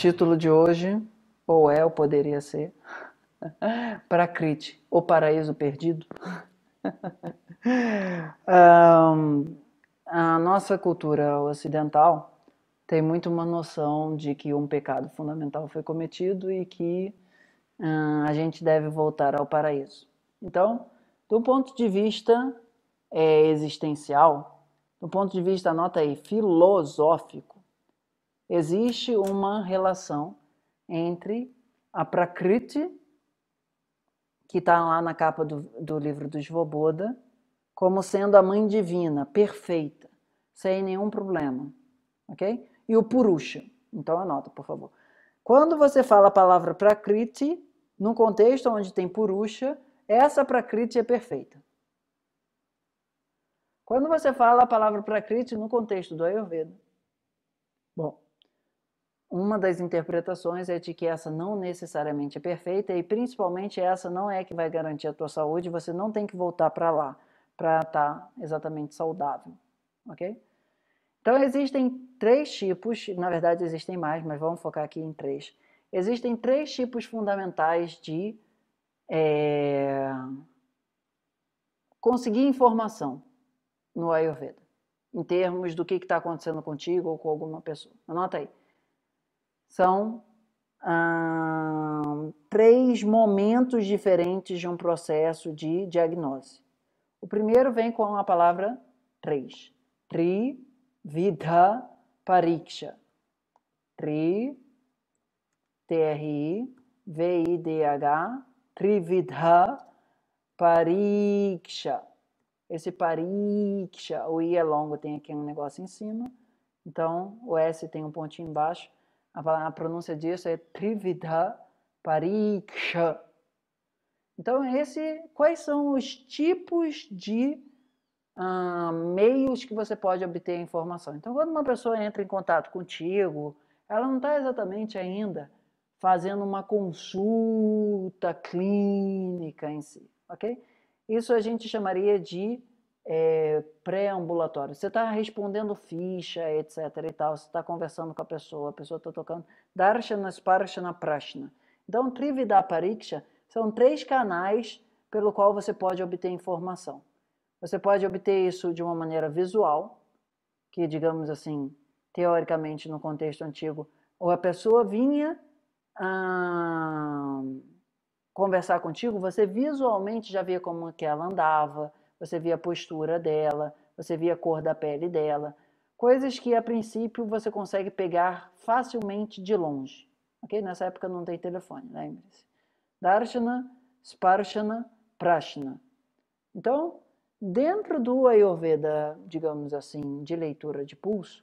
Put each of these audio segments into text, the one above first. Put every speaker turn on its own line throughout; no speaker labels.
título de hoje, ou é, ou poderia ser, para Prakriti, o paraíso perdido. um, a nossa cultura ocidental tem muito uma noção de que um pecado fundamental foi cometido e que a gente deve voltar ao paraíso. Então, do ponto de vista é, existencial, do ponto de vista, anota aí, filosófico, existe uma relação entre a Prakriti, que está lá na capa do, do livro do Svoboda, como sendo a mãe divina, perfeita, sem nenhum problema, ok? E o Purusha. Então anota, por favor. Quando você fala a palavra Prakriti, num contexto onde tem Purusha, essa Prakriti é perfeita. Quando você fala a palavra Prakriti no contexto do Ayurveda, bom, uma das interpretações é de que essa não necessariamente é perfeita e principalmente essa não é que vai garantir a tua saúde, você não tem que voltar para lá para estar tá exatamente saudável, ok? Então existem três tipos, na verdade existem mais, mas vamos focar aqui em três. Existem três tipos fundamentais de é, conseguir informação no Ayurveda, em termos do que está acontecendo contigo ou com alguma pessoa. Anota aí. São hum, três momentos diferentes de um processo de diagnose. O primeiro vem com a palavra três. Tri, vida, pariksha. Tri, T-R-I, V-I-D-H, Trividha Pariksha. Esse Pariksha, o I é longo, tem aqui um negócio em cima. Então, o S tem um pontinho embaixo a, a pronúncia disso é trivida Pariksha. Então, esse, quais são os tipos de ah, meios que você pode obter informação? Então, quando uma pessoa entra em contato contigo, ela não está exatamente ainda fazendo uma consulta clínica em si, ok? Isso a gente chamaria de é, pré-ambulatório. Você está respondendo ficha, etc. e tal, você está conversando com a pessoa, a pessoa está tocando Darshana, Sparshana, Prashna. Então, Trividá Pariksha são três canais pelo qual você pode obter informação. Você pode obter isso de uma maneira visual, que, digamos assim, teoricamente, no contexto antigo, ou a pessoa vinha a conversar contigo, você visualmente já via como que ela andava, você via a postura dela, você via a cor da pele dela, coisas que a princípio você consegue pegar facilmente de longe. Ok? Nessa época não tem telefone, lembre-se. Né, Darshana, Sparshana, Prashna. Então, dentro do Ayurveda, digamos assim, de leitura de pulso,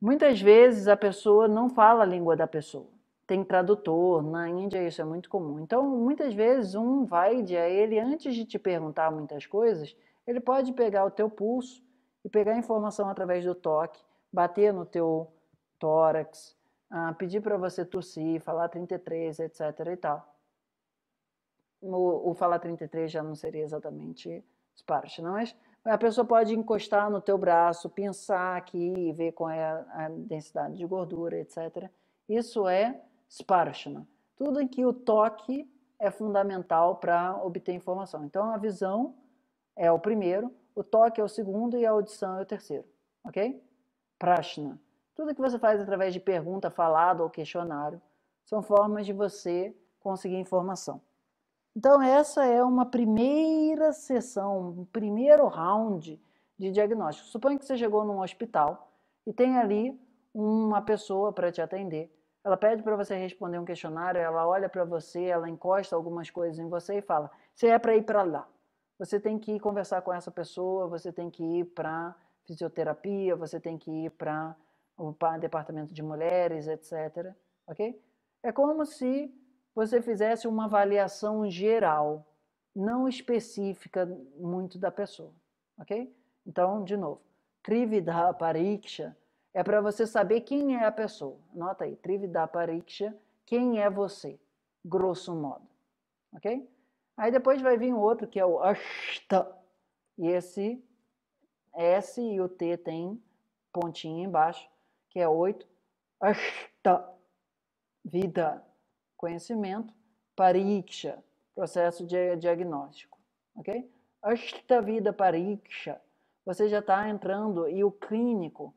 muitas vezes a pessoa não fala a língua da pessoa tem tradutor, na Índia isso é muito comum. Então, muitas vezes, um Vaidya, ele, antes de te perguntar muitas coisas, ele pode pegar o teu pulso e pegar a informação através do toque, bater no teu tórax, ah, pedir para você tossir, falar 33, etc. e tal. O, o falar 33 já não seria exatamente não mas a pessoa pode encostar no teu braço, pensar aqui, ver qual é a, a densidade de gordura, etc. Isso é Sparshana. Né? Tudo em que o toque é fundamental para obter informação. Então, a visão é o primeiro, o toque é o segundo e a audição é o terceiro, ok? Prashna. Tudo que você faz através de pergunta, falado ou questionário são formas de você conseguir informação. Então, essa é uma primeira sessão, um primeiro round de diagnóstico. Suponha que você chegou num hospital e tem ali uma pessoa para te atender ela pede para você responder um questionário, ela olha para você, ela encosta algumas coisas em você e fala: "Você é para ir para lá. Você tem que ir conversar com essa pessoa, você tem que ir para fisioterapia, você tem que ir para o departamento de mulheres, etc." OK? É como se você fizesse uma avaliação geral, não específica muito da pessoa, OK? Então, de novo, Trividha Pariksha é para você saber quem é a pessoa. Nota aí, Trividapariksha, quem é você, grosso modo. Ok? Aí depois vai vir um outro que é o Ashta. E esse S e o T tem pontinho embaixo, que é oito. Ashta. Vida, conhecimento. Pariksha, processo de diagnóstico. Ok? Ashta vida pariksha. Você já está entrando e o clínico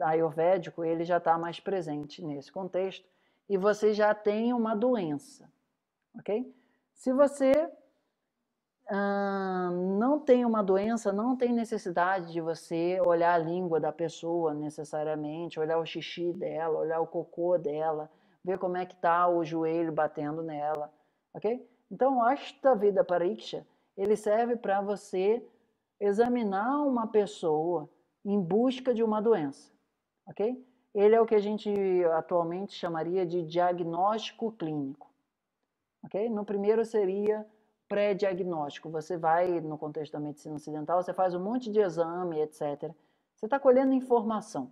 ayurvédico, ele já está mais presente nesse contexto e você já tem uma doença, ok? Se você ah, não tem uma doença, não tem necessidade de você olhar a língua da pessoa necessariamente, olhar o xixi dela, olhar o cocô dela, ver como é que está o joelho batendo nela, ok? Então, esta vida pariksha, ele serve para você examinar uma pessoa em busca de uma doença ok? Ele é o que a gente atualmente chamaria de diagnóstico clínico, ok? No primeiro seria pré-diagnóstico. Você vai, no contexto da medicina ocidental, você faz um monte de exame, etc. Você está colhendo informação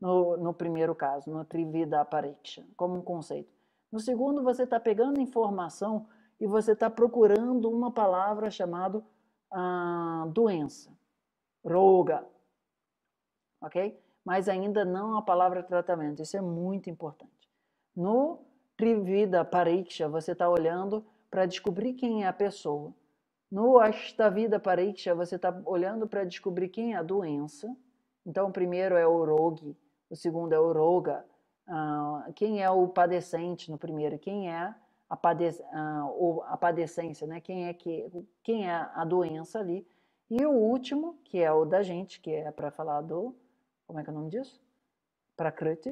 no, no primeiro caso, no trivida apparentia, como um conceito. No segundo, você está pegando informação e você está procurando uma palavra chamada ah, doença, roga, ok? mas ainda não a palavra tratamento. Isso é muito importante. No Trivida Pariksha, você está olhando para descobrir quem é a pessoa. No Ashtavida Pariksha, você está olhando para descobrir quem é a doença. Então, o primeiro é o Rogi, o segundo é o Roga. Uh, quem é o padecente no primeiro? Quem é a, pade uh, a padecência, né? Quem é, que, quem é a doença ali? E o último, que é o da gente, que é para falar do como é que é o nome disso? Prakriti,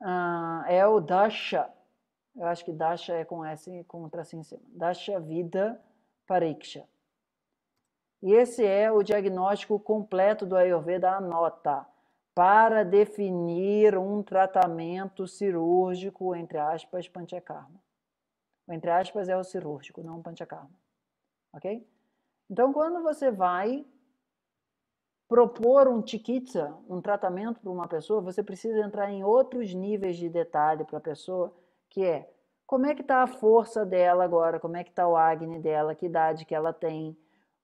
uh, é o Dasha. Eu acho que Dasha é com S com um tracinho em cima. Dasha Vida Pariksha. E esse é o diagnóstico completo do Ayurveda, anota, para definir um tratamento cirúrgico, entre aspas, panchakarma. Entre aspas é o cirúrgico, não o panchakarma. Ok? Então, quando você vai propor um tikitsa, um tratamento para uma pessoa, você precisa entrar em outros níveis de detalhe para a pessoa, que é como é que está a força dela agora, como é que está o Agni dela, que idade que ela tem.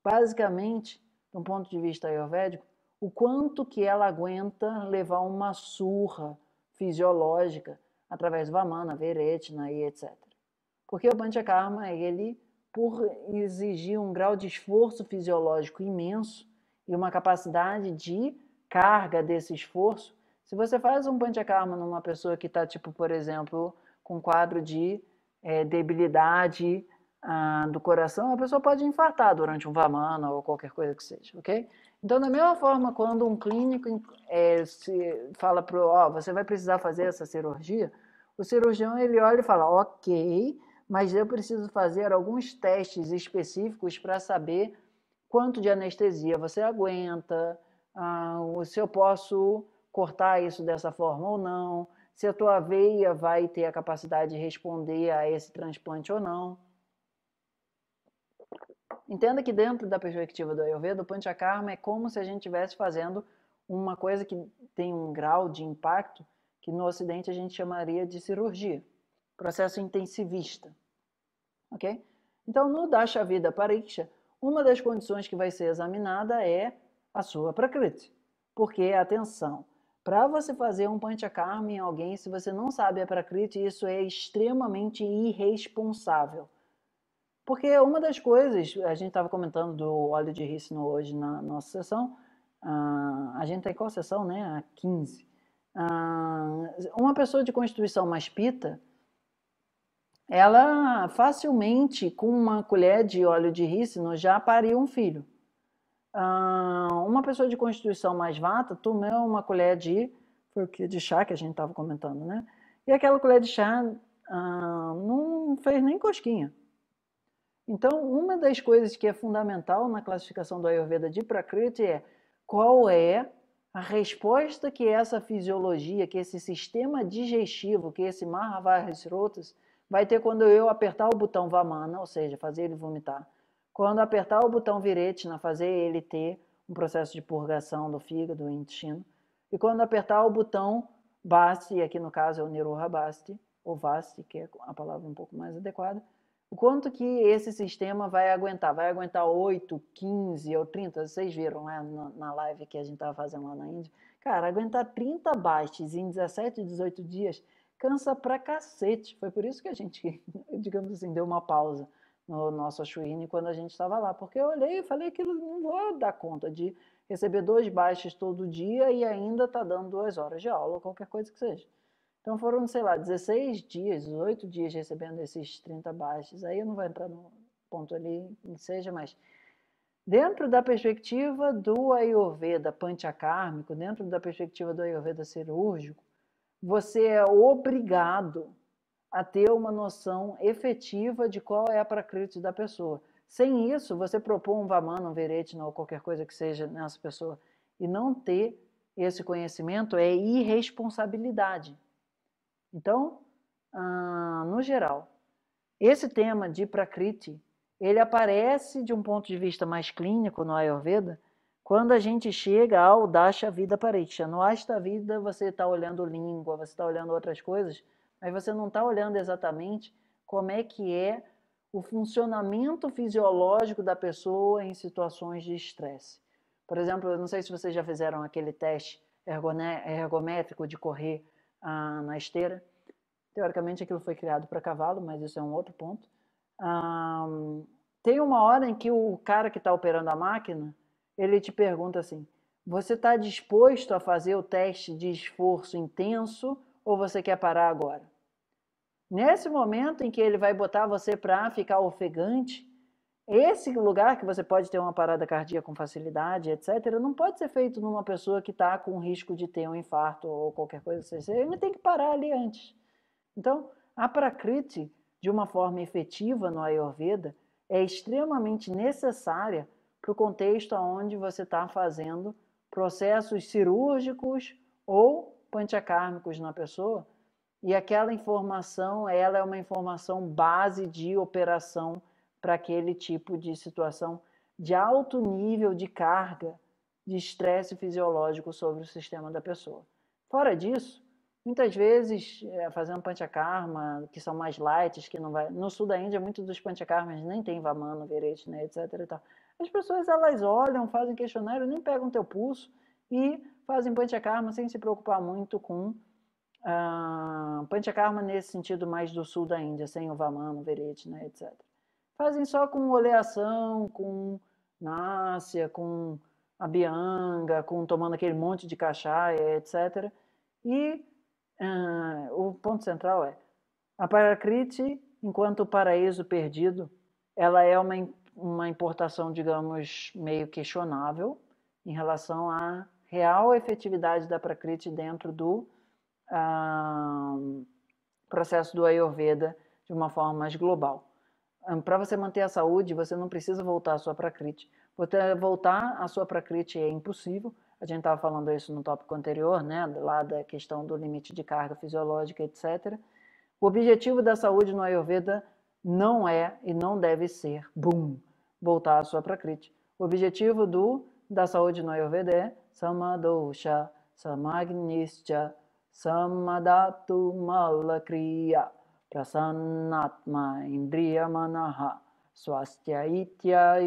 Basicamente, do ponto de vista ayurvédico, o quanto que ela aguenta levar uma surra fisiológica através do Vamana, Veretna e etc. Porque o Panchakarma, ele, por exigir um grau de esforço fisiológico imenso, e uma capacidade de carga desse esforço. Se você faz um panchakarma numa pessoa que está, tipo, por exemplo, com quadro de é, debilidade ah, do coração, a pessoa pode infartar durante um vamana ou qualquer coisa que seja, ok? Então, da mesma forma, quando um clínico é, se fala para ó, oh, você vai precisar fazer essa cirurgia, o cirurgião ele olha e fala, ok, mas eu preciso fazer alguns testes específicos para saber quanto de anestesia você aguenta, ah, se eu posso cortar isso dessa forma ou não, se a tua veia vai ter a capacidade de responder a esse transplante ou não. Entenda que dentro da perspectiva do Ayurveda, o Panchakarma é como se a gente estivesse fazendo uma coisa que tem um grau de impacto que no Ocidente a gente chamaria de cirurgia, processo intensivista, ok? Então, no Dasha Vida Pariksha, uma das condições que vai ser examinada é a sua prakriti. Porque, atenção, para você fazer um panchakarma em alguém, se você não sabe a prakriti, isso é extremamente irresponsável. Porque uma das coisas, a gente estava comentando do óleo de rícino hoje na nossa sessão, ah, a gente está em qual sessão, né? A 15. Ah, uma pessoa de constituição mais pita, ela facilmente, com uma colher de óleo de rícino, já pariu um filho. Ah, uma pessoa de constituição mais vata tomou uma colher de, foi de chá que a gente estava comentando, né? E aquela colher de chá ah, não fez nem cosquinha. Então, uma das coisas que é fundamental na classificação do Ayurveda de Prakriti é qual é a resposta que essa fisiologia, que esse sistema digestivo, que esse Srotas, vai ter quando eu apertar o botão Vamana, ou seja, fazer ele vomitar. Quando apertar o botão Viretina, fazer ele ter um processo de purgação do fígado, do intestino. E quando apertar o botão Basti, aqui no caso é o Niroha Basti, ou Vasti, que é a palavra um pouco mais adequada, o quanto que esse sistema vai aguentar? Vai aguentar 8, 15 ou 30? Vocês viram lá na, na live que a gente estava fazendo lá na Índia? Cara, aguentar 30 bastes em 17, 18 dias cansa pra cacete. Foi por isso que a gente, digamos assim, deu uma pausa no nosso Achuíne quando a gente estava lá, porque eu olhei e falei que não vou dar conta de receber dois baixos todo dia e ainda tá dando duas horas de aula, qualquer coisa que seja. Então foram, sei lá, 16 dias, 18 dias recebendo esses 30 baixos. Aí eu não vou entrar no ponto ali, que seja, mas dentro da perspectiva do Ayurveda pantiacármico, dentro da perspectiva do Ayurveda cirúrgico, você é obrigado a ter uma noção efetiva de qual é a prakriti da pessoa. Sem isso, você propor um vamana, um veretna ou qualquer coisa que seja nessa pessoa e não ter esse conhecimento é irresponsabilidade. Então, ah, no geral, esse tema de prakriti, ele aparece de um ponto de vista mais clínico no Ayurveda, quando a gente chega ao Dasha Vida Pariksha, no Asta Vida você está olhando língua, você está olhando outras coisas, mas você não está olhando exatamente como é que é o funcionamento fisiológico da pessoa em situações de estresse. Por exemplo, eu não sei se vocês já fizeram aquele teste ergométrico de correr ah, na esteira. Teoricamente, aquilo foi criado para cavalo, mas isso é um outro ponto. Ah, tem uma hora em que o cara que está operando a máquina ele te pergunta assim: você está disposto a fazer o teste de esforço intenso ou você quer parar agora? Nesse momento em que ele vai botar você para ficar ofegante, esse lugar que você pode ter uma parada cardíaca com facilidade, etc., não pode ser feito numa pessoa que está com risco de ter um infarto ou qualquer coisa. Assim. Ele tem que parar ali antes. Então, a prakriti, de uma forma efetiva no Ayurveda, é extremamente necessária para o contexto onde você está fazendo processos cirúrgicos ou pantiacármicos na pessoa. E aquela informação, ela é uma informação base de operação para aquele tipo de situação de alto nível de carga de estresse fisiológico sobre o sistema da pessoa. Fora disso, muitas vezes, é, fazendo panchakarma, que são mais light, que não vai... No sul da Índia, muitos dos panchakarmas nem tem vamana, verete, né, etc. As pessoas elas olham, fazem questionário, nem pegam teu pulso e fazem panchakarma sem se preocupar muito com uh, ah, panchakarma nesse sentido mais do sul da Índia, sem o vamano, veretina, né, etc. Fazem só com oleação, com nácia, com bianga, com tomando aquele monte de cachaia, etc. E uh, o ponto central é a Parakriti, enquanto paraíso perdido, ela é uma uma importação, digamos, meio questionável em relação à real efetividade da Prakriti dentro do ah, processo do Ayurveda de uma forma mais global. Para você manter a saúde, você não precisa voltar à sua Prakriti. Voltar à sua Prakriti é impossível, a gente estava falando isso no tópico anterior, né? lá da questão do limite de carga fisiológica, etc. O objetivo da saúde no Ayurveda não é e não deve ser, boom, voltar à sua prakriti. O objetivo do da saúde no Ayurveda é Samadosha, Samagnischa, Samadatu Malakriya, Prasannatma Indriya Manaha, Swastya Itya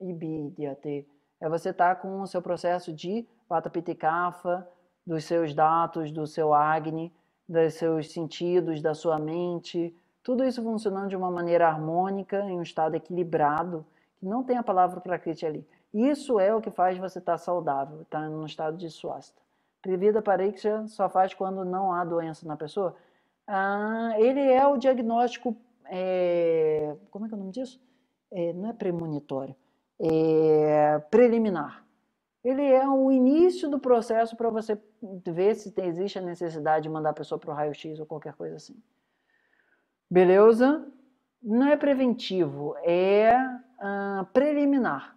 Ibidyate. É você estar tá com o seu processo de vata pitikafa, dos seus datos, do seu Agni, dos seus sentidos, da sua mente, tudo isso funcionando de uma maneira harmônica, em um estado equilibrado, que não tem a palavra prakriti ali. Isso é o que faz você estar tá saudável, estar tá em um estado de swasta. Trivida Pariksha só faz quando não há doença na pessoa. Ah, ele é o diagnóstico, é, como é que é o nome disso? É, não é premonitório, é preliminar. Ele é o início do processo para você ver se tem, existe a necessidade de mandar a pessoa para o raio-x ou qualquer coisa assim. Beleza? Não é preventivo, é ah, preliminar.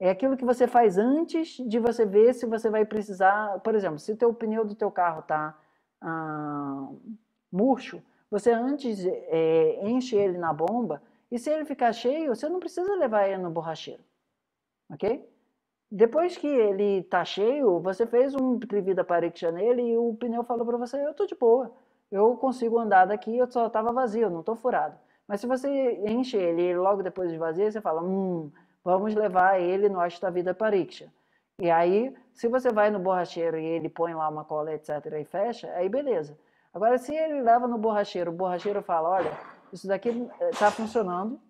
É aquilo que você faz antes de você ver se você vai precisar, por exemplo, se o pneu do teu carro está ah, murcho, você antes é, enche ele na bomba e se ele ficar cheio, você não precisa levar ele no borracheiro, ok? Depois que ele está cheio, você fez um trivida parexia nele e o pneu falou para você, eu estou de boa eu consigo andar daqui, eu só estava vazio, não estou furado. Mas se você enche ele logo depois de vazio, você fala, hum, vamos levar ele no Ashta Vida Pariksha. E aí, se você vai no borracheiro e ele põe lá uma cola, etc., e fecha, aí beleza. Agora, se ele leva no borracheiro, o borracheiro fala, olha, isso daqui está eh, funcionando,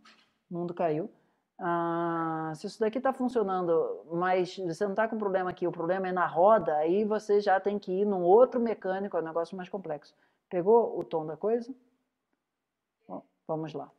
o mundo caiu, ah, se isso daqui está funcionando, mas você não está com problema aqui, o problema é na roda, aí você já tem que ir num outro mecânico, é um negócio mais complexo. Pegou o tom da coisa? Bom, vamos lá.